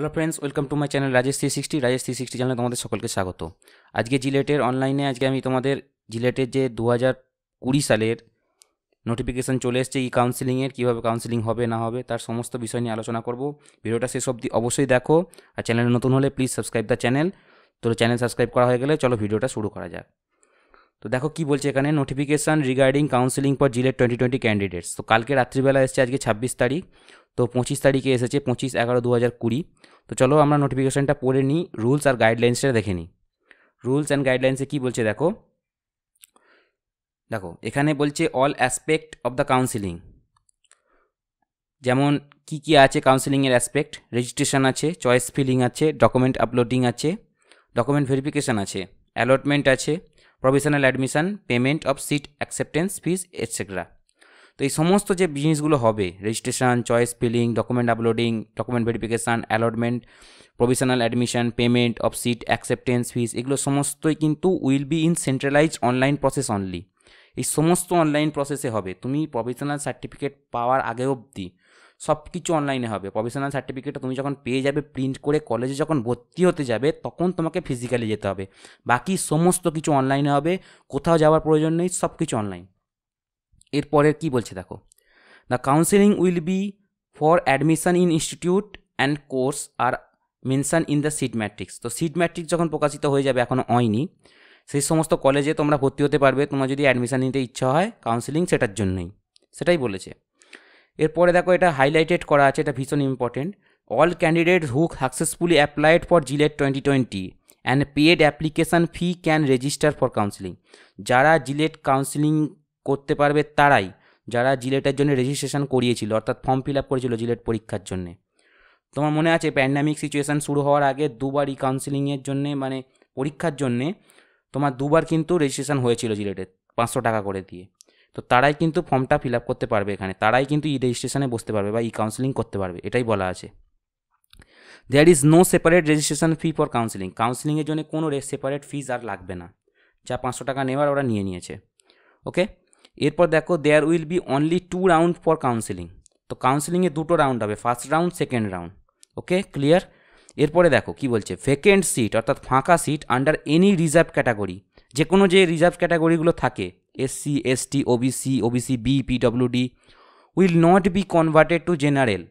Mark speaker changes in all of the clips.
Speaker 1: hello friends welcome to my channel Rajesh three sixty Rajesh three sixty চ্যানেলে তোমাদের সকলকে স্বাগত আজকে জিলেটের অনলাইনে আজকে আমি তোমাদের জিলেটের যে দু হাজার কুড়ি সালের নোটিফিকেশান চলে এসছে ই কাউন্সিলিংয়ের কীভাবে কাউন্সিলিং হবে না হবে তার সমস্ত বিষয় নিয়ে আলোচনা করব ভিডিওটা শেষ অবধি অবশ্যই দেখো আর চ্যানেলে নতুন হলে প্লিজ সাবস্ক্রাইব দ্য চ্যানেল তো চ্যানেল সাবস্ক্রাইব করা হয়ে গেলে চলো ভিডিওটা শুরু করা যাক তো দেখো কি বলছে এখানে notification regarding counselling for JELET twenty twenty candidates তো কালকে রাত্রিবেলা এসছে আজকে ছাব্বিশ তারিখ তো পঁচিশ তারিখে এসেছে পঁচিশ এগারো দু হাজার কুড়ি তো চলো আমরা নোটিফিকেশানটা পড়ে নিই রুলস আর গাইডলাইন্সটা দেখে নিই রুলস অ্যান্ড গাইডলাইন্সে কী বলছে দেখো দেখো এখানে বলছে all aspect of the counselling যেমন কি কি আছে কাউন্সিলিংয়ের অ্যাসপেক্ট রেজিস্ট্রেশন আছে চয়েস ফিলিং আছে ডকুমেন্ট আপলোডিং আছে ডকুমেন্ট ভেরিফিকেশান আছে অ্যালটমেন্ট আছে provisional admission payment of seat acceptance fees etcetera তো এই সমস্ত যে জিনিসগুলো হবে registration choice filling document uploading document verification allotment provisional admission payment of seat acceptance fees এগুলো সমস্তই কিন্তু will be in centralise online process only এই সমস্ত অনলাইন প্রসেসে হবে তুমি প্রভিশনাল সার্টিফিকেট পাওয়ার আগে অবধি সব কিছু অনলাইনে হবে প্রফেশনাল সার্টিফিকেটটা তুমি যখন পেয়ে যাবে প্রিন্ট করে কলেজে যখন ভর্তি হতে যাবে তখন তোমাকে ফিজিক্যালি যেতে হবে বাকি সমস্ত কিছু অনলাইনে হবে কোথাও যাওয়ার প্রয়োজন নেই সব কিছু অনলাইন এরপরে কি বলছে দেখো the counselling will be for admission in institute and course are mention in the seat matrix তো সিট ম্যাট্রিক্স যখন প্রকাশিত হয়ে যাবে এখনও হয়নি সেই সমস্ত কলেজে তোমরা ভর্তি হতে পারবে তোমার যদি অ্যাডমিশান নিতে ইচ্ছা হয় কাউন্সেলিং সেটার জন্যই সেটাই বলেছে এরপরে দেখো এটা হাইলাইটেড করা আছে এটা ভীষণ important all candidate who successfully applied for JELET twenty twenty and paid application fee can register for counselling যারা জিলেট কাউন্সিলিং করতে পারবে তারাই যারা জিলেটের জন্য রেজিস্ট্রেশন করিয়েছিল অর্থাৎ ফর্ম ফিল আপ করেছিল জিলেট পরীক্ষার জন্যে তোমার মনে আছে প্যান্ডামিক সিচুয়েশান শুরু হওয়ার আগে দুবার কাউন্সিলিংয়ের জন্যে মানে পরীক্ষার জন্যে তোমার দুবার কিন্তু রেজিস্ট্রেশন হয়েছিল জিলেটের পাঁচশো টাকা করে দিয়ে তো তারাই কিন্তু ফর্মটা ফিল আপ করতে পারবে এখানে তারাই কিন্তু ই রেজিস্ট্রেশনে বসতে পারবে বা ই কাউন্সিলিং করতে পারবে এটাই বলা আছে there is no separate registration fee for counselling কাউন্সিলিংয়ের জন্য কোনো সেপারেট ফিজ আর লাগবে না যা পাঁচশো টাকা নেওয়ার ওরা নিয়ে নিয়েছে ওকে এরপর দেখো there will be only two round for counselling তো কাউন্সিলিংয়ে দুটো রাউন্ড হবে first round second round okay clear এরপরে দেখো কি বলছে ভেকেন্ট সিট অর্থাৎ ফাঁকা seat under any reserve category যে কোনো যে রিজার্ভ ক্যাটাগরিগুলো থাকে SC ST OBC OBC B PWD will not be converted to general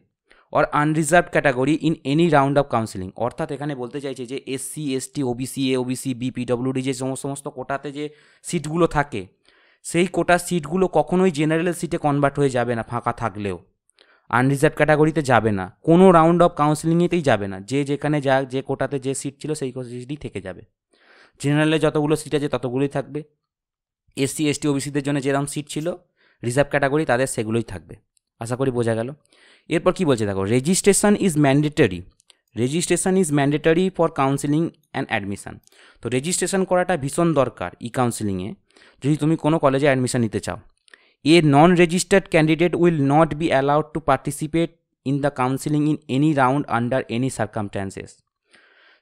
Speaker 1: or unreserved category in any round of counselling অর্থাৎ এখানে বলতে চাইছে যে SC ST OBC A OBC B PWD যে সমস্ত কোটাতে যে সিটগুলো থাকে সেই কোটা সিটগুলো কখনোই জেনারেল সিটে কনভার্ট হয়ে যাবে না ফাঁকা থাকলেও আনরিজার্ভ ক্যাটাগরিতে যাবে না কোনো রাউন্ড অফ কাউন্সিলিংয়েতেই যাবে না যে যেখানে যা যে কোটাতে যে সিট ছিল সেই সিটই থেকে যাবে জেনারেলে যতগুলো সিট আছে ততগুলোই থাকবে এসসি এসটি ওবিসিদের জন্য যেরকম সিট ছিল রিজার্ভ ক্যাটাগরি তাদের সেগুলোই থাকবে আশা করি বোঝা গেল এরপর কি বলছে দেখো registration is mandatory registration is mandatory for counselling and admission তো রেজিস্ট্রেশন করাটা ভীষণ দরকার ই e কাউন্সিলিংয়ে যদি তুমি কোনো কলেজে অ্যাডমিশান নিতে চাও a non registered candidate will not be allowed to participate in the counselling in any round under any circumstances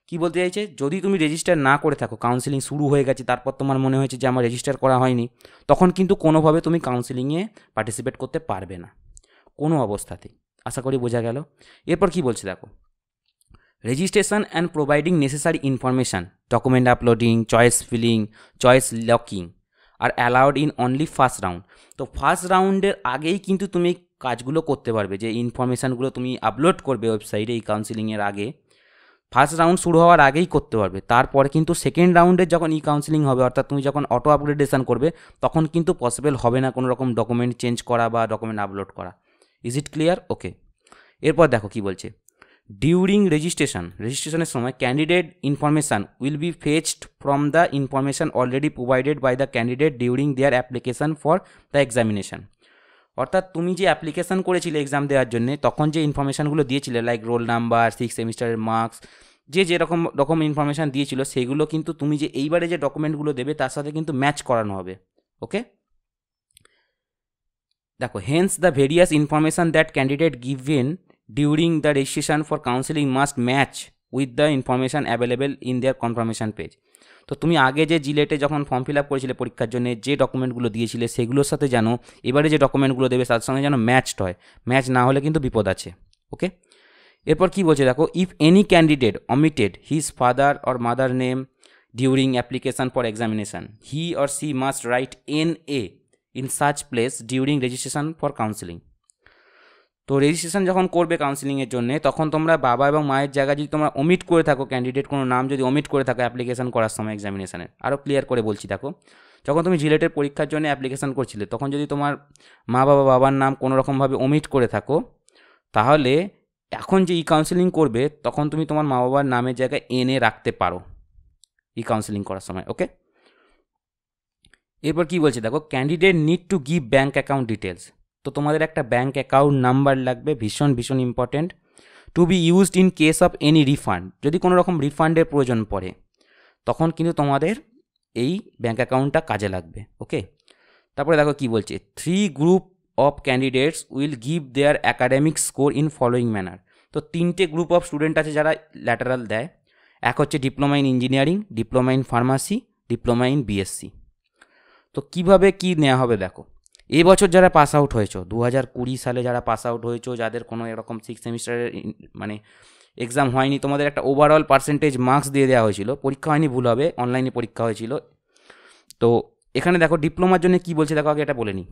Speaker 1: কি বলতে চাইছে যদি তুমি রেজিস্টার না করে থাকো কাউন্সিলিং শুরু হয়ে গেছে তারপর তোমার মনে হয়েছে যে আমার রেজিস্টার করা হয়নি তখন কিন্তু কোনোভাবে তুমি কাউন্সিলিংয়ে পার্টিসিপেট করতে পারবে না কোনো অবস্থাতেই আশা করি বোঝা গেল এরপর কি বলছে দেখো registration and providing necessary information document uploading choice filling choice locking are allowed in only first round তো ফার্স্ট রাউন্ডের আগেই কিন্তু তুমি কাজগুলো করতে পারবে যে ইনফরমেশানগুলো তুমি আপলোড করবে ওয়েবসাইটে এই কাউন্সিলিংয়ের আগে ফার্স্ট রাউন্ড শুরু হওয়ার আগেই করতে পারবে তারপরে কিন্তু সেকেন্ড রাউন্ডে যখন ই কাউন্সিলিং হবে অর্থাৎ তুমি যখন অটো আপগ্রেডেশন করবে তখন কিন্তু পসিবল হবে না কোনো রকম ডকুমেন্ট চেঞ্জ করা বা ডকুমেন্ট আপলোড করা ইজ ইট ক্লিয়ার ওকে এরপর দেখো কি বলছে ডিউরিং রেজিস্ট্রেশন রেজিস্ট্রেশনের সময় candidate information will be fetched from the information already provided by the candidate during their application for the examination অর্থাৎ তুমি যে অ্যাপ্লিকেশান করেছিলে এক্সাম দেওয়ার জন্য তখন যে ইনফরমেশানগুলো দিয়েছিলে লাইক রোল নাম্বার সিক্স সেমিস্টারের মার্কস যে যেরকম রকম ইনফরমেশান দিয়েছিল সেগুলো কিন্তু তুমি যে এইবারে যে ডকুমেন্টগুলো দেবে তার সাথে কিন্তু ম্যাচ করানো হবে ওকে দেখো hence the various information that candidate given during the registration for counselling must match with the information available in their confirmation page তো তুমি আগে যে জিলেটে যখন ফর্ম ফিল আপ করেছিলে পরীক্ষার জন্য যে ডকুমেন্টগুলো দিয়েছিলে সেগুলোর সাথে জানো এবারে যে ডকুমেন্টগুলো দেবে তার সঙ্গে যেন ম্যাচড হয় ম্যাচ না হলে কিন্তু বিপদ আছে ওকে এরপর কি বলছে দেখো if any candidate omitted his father or mother name during application for examination he or she must write N A in such place during registration for counselling তো রেজিস্ট্রেশন যখন করবে কাউন্সিলিংয়ের জন্য তখন তোমরা বাবা এবং মায়ের জায়গায় যদি তোমরা অমিট করে থাকো ক্যান্ডিডেট কোনো নাম যদি অমিট করে থাকো অ্যাপ্লিকেশন করার সময় এক্সামিনেশানে আরও ক্লিয়ার করে বলছি দেখো যখন তুমি জিলেটের পরীক্ষার জন্য অ্যাপ্লিকেশান করছিলে তখন যদি তোমার মা বাবা বাবার নাম কোনোরকমভাবে অমিট করে থাকো তাহলে এখন যে ই কাউন্সিলিং করবে তখন তুমি তোমার মা বাবার নামের জায়গায় এনে রাখতে পারো ই কাউন্সিলিং করার সময় ওকে এরপর কি বলছে দেখো candidate need to give bank account details তো তোমাদের একটা ব্যাঙ্ক অ্যাকাউন্ট নাম্বার লাগবে ভীষণ ভীষণ important to be used in case of any refund যদি কোনো রকম রিফান্ডের প্রয়োজন পড়ে তখন কিন্তু তোমাদের এই ব্যাঙ্ক অ্যাকাউন্টটা কাজে লাগবে ওকে তারপরে দেখো কি বলছে three group of candidates will give their academic score in following manner তো তিনটে গ্রুপ অফ স্টুডেন্ট আছে যারা ল্যাটারাল দেয় এক হচ্ছে diploma in engineering diploma in pharmacy diploma in BSc তো কিভাবে কি নেওয়া হবে দেখো এবছর যারা পাস আউট হয়েছো দু হাজার কুড়ি সালে যারা পাস আউট হয়েছো যাদের কোনো এরকম সিক্স সেমিস্টারের মানে এক্সাম হয়নি তোমাদের একটা ওভারঅল পার্সেন্টেজ মার্কস দিয়ে দেওয়া হয়েছিল পরীক্ষা হয়নি ভুল হবে অনলাইনে পরীক্ষা হয়েছিল তো এখানে দেখো ডিপ্লোমার জন্য কি বলছে দেখো আগে এটা বলে নিই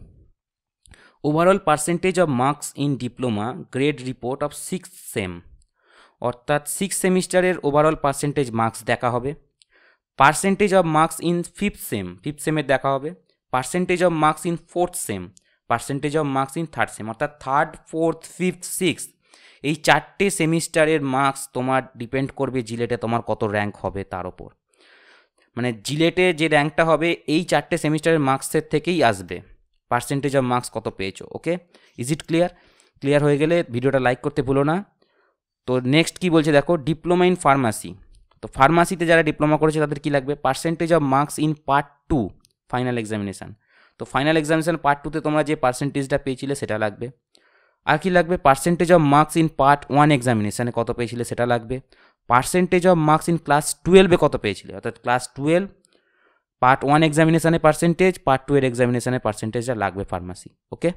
Speaker 1: overall percentage of marks in diploma grade report of six sem অর্থাৎ সিক্স সেমিস্টারের ওভারঅল পার্সেন্টেজ মার্কস দেখা হবে percentage of marks in fifth sem fifth সেমের দেখা হবে percentage of marks in fourth sem percentage of marks in third sem অর্থাৎ third fourth fifth six এই চারটে সেমিস্টারের মার্কস তোমার ডিপেন্ড করবে জিলেটে তোমার কত র্যাঙ্ক হবে তার ওপর মানে জিলেটে যে র্যাঙ্কটা হবে এই চারটে সেমিস্টারের মার্কসের থেকেই আসবে পার্সেন্টেজ অফ মার্কস কত পেয়েছো okay is it clear clear হয়ে গেলে ভিডিওটা লাইক করতে ভুলো না তো নেক্সট কি বলছে দেখো ডিপ্লোমা ইন ফার্মাসি তো ফার্মাসিতে যারা ডিপ্লোমা করেছে তাদের কি লাগবে percentage of marks in part two final examination তো ফাইনাল এক্সামিনেশান পার্ট টুতে তোমরা যে পার্সেন্টেজটা পেয়েছিলে সেটা লাগবে আর কি লাগবে percentage of marks in part one এক্সামিনেশানে কত পেয়েছিলে সেটা লাগবে percentage of marks in class টুয়েলভে কত পেয়েছিলে অর্থাৎ ক্লাস টুয়েলভ পার্ট ওয়ান এক্সামিনেশানে পার্সেন্টেজ পার্ট টু এর এক্সামিনেশানে পার্সেন্টেজটা লাগবে ফার্মাসি ওকে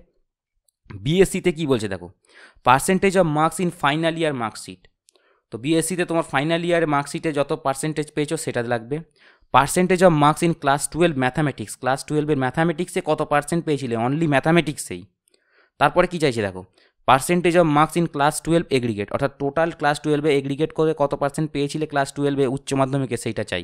Speaker 1: বিএসসিতে কি বলছে দেখো percentage of marks in final year marksheet তো বিএসসিতে তোমার ফাইনাল ইয়ার মার্কশিটে যত পার্সেন্টেজ পেয়েছো সেটা লাগবে percentage of marks in class twelve mathematics class টুয়েলভের ম্যাথামেটিক্সে কত পার্সেন্ট পেয়েছিলে অনলি ম্যাথামেটিক্সেই তারপরে কী চাইছে দেখো percentage of marks in class twelve aggregate অর্থাৎ টোটাল ক্লাস টুয়েলভে এগ্রিগেট করে কত পার্সেন্ট পেয়েছিলে ক্লাস টুয়েলভে উচ্চ মাধ্যমিকে সেইটা চাই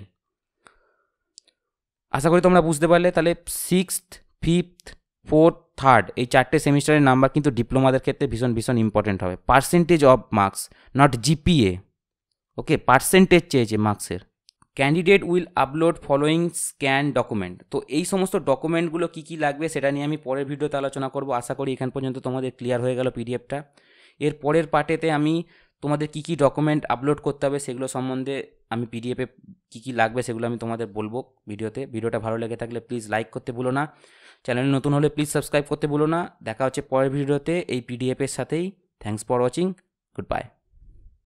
Speaker 1: আশা করি তোমরা বুঝতে পারলে তাহলে সিক্সথ ফিফথ ফোর্থ থার্ড এই চারটে সেমিস্টারের নাম্বার কিন্তু ডিপ্লোমাদের ক্ষেত্রে ভীষণ ভীষণ ইম্পর্টেন্ট হবে percentage of marks not GPA okay percentage চেয়েছে মার্কসের candidate will upload following scan document তো এই সমস্ত ডকুমেন্টগুলো কী কী লাগবে সেটা নিয়ে আমি পরের ভিডিওতে আলোচনা করব আশা করি এখান পর্যন্ত তোমাদের ক্লিয়ার হয়ে গেল পিডিএফটা এর পরের পার্টেতে আমি তোমাদের কী কী ডকুমেন্ট আপলোড করতে হবে সেগুলো সম্বন্ধে আমি পিডিএফে কী কী লাগবে সেগুলো আমি তোমাদের বলবো ভিডিওতে ভিডিওটা ভালো লেগে থাকলে প্লিজ লাইক করতে ভুলো না চ্যানেলে নতুন হলে প্লিজ সাবস্ক্রাইব করতে ভুলো না দেখা হচ্ছে পরের ভিডিওতে এই পিডিএফের সাথেই thanks for watching good by